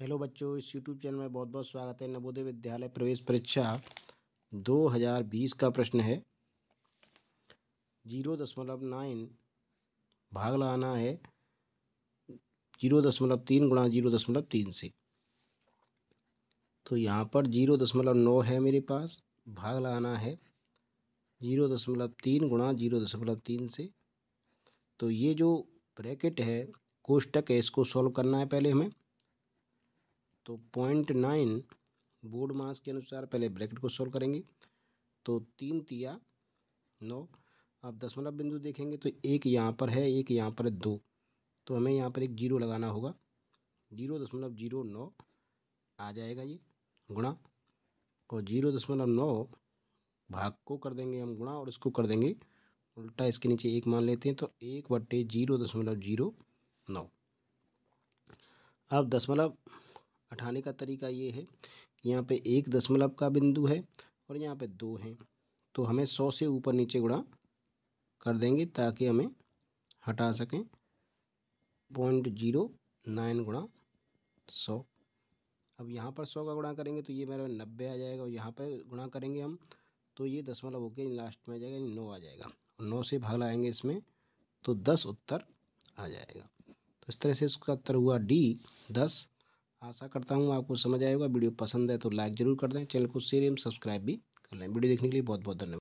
hello बच्चों इस YouTube channel में बहुत बहुत स्वागत है नवोदय विद्यालय प्रवेश परीक्षा 2020 का प्रश्न है जीरो दशमलव नाइन भाग लाना है जीरो दशमलव तीन गुणा जीरो दशमलव तीन से तो यहाँ पर जीरो दशमलव नौ है मेरे पास भाग लाना है जीरो दशमलव तीन गुणा जीरो दशमलव तीन से तो ये जो ब्रैकेट है कोष्टक है इसको सॉल्व करना है पहले हमें तो पॉइंट नाइन बोर्ड मास के अनुसार पहले ब्रैकेट को सॉल्व करेंगे तो तीन तिया नौ आप दशमलव बिंदु देखेंगे तो एक यहाँ पर है एक यहाँ पर है दो तो हमें यहाँ पर एक जीरो लगाना होगा जीरो दशमलव जीरो नौ आ जाएगा ये गुणा और जीरो दशमलव नौ भाग को कर देंगे हम गुणा और इसको कर देंगे उल्टा इसके नीचे एक मान लेते हैं तो एक बट्टे जीरो दशमलव जीरो नौ अब दशमलव हटाने का तरीका ये है कि यहाँ पे एक दशमलव का बिंदु है और यहाँ पे दो हैं तो हमें सौ से ऊपर नीचे गुणा कर देंगे ताकि हमें हटा सकें पॉइंट जीरो नाइन गुणा सौ अब यहाँ पर सौ का गुणा करेंगे तो ये मेरा नब्बे आ जाएगा और यहाँ पर गुणा करेंगे हम तो ये दशमलव होकर लास्ट में आ जाएगा नौ आ जाएगा और नौ से भाग लाएंगे इसमें तो दस उत्तर आ जाएगा तो इस तरह से इसका उत्तर हुआ डी दस आशा करता हूँ आपको समझ आएगा वीडियो पसंद है तो लाइक जरूर कर दें चैनल को शेयर एवं सब्सक्राइब भी कर लें वीडियो देखने के लिए बहुत बहुत धन्यवाद